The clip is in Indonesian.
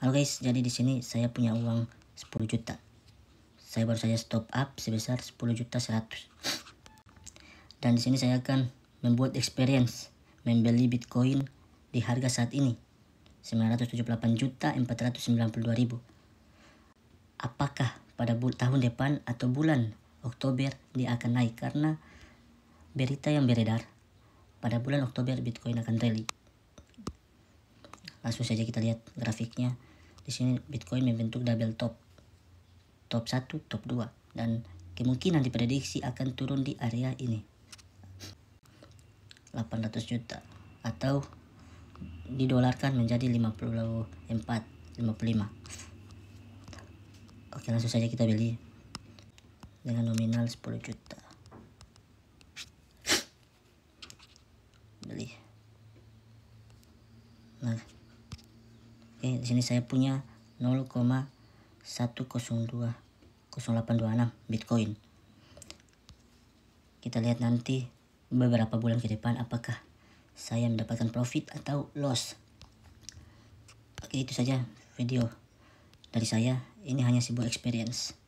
Halo guys, jadi di sini saya punya uang 10 juta. Saya baru saja stop up sebesar 10 juta 100. Dan di sini saya akan membuat experience membeli Bitcoin di harga saat ini 978 juta 492 ribu. Apakah pada tahun depan atau bulan Oktober dia akan naik karena berita yang beredar pada bulan Oktober Bitcoin akan rally. Langsung saja kita lihat grafiknya di sini Bitcoin membentuk double top top 1 top 2 dan kemungkinan diprediksi akan turun di area ini 800 juta atau didolarkan menjadi 54 55 oke langsung saja kita beli dengan nominal 10 juta beli nah eh di sini saya punya 0,102 0826 Bitcoin. Kita lihat nanti beberapa bulan ke depan apakah saya mendapatkan profit atau loss. Oke, itu saja video dari saya. Ini hanya sebuah experience.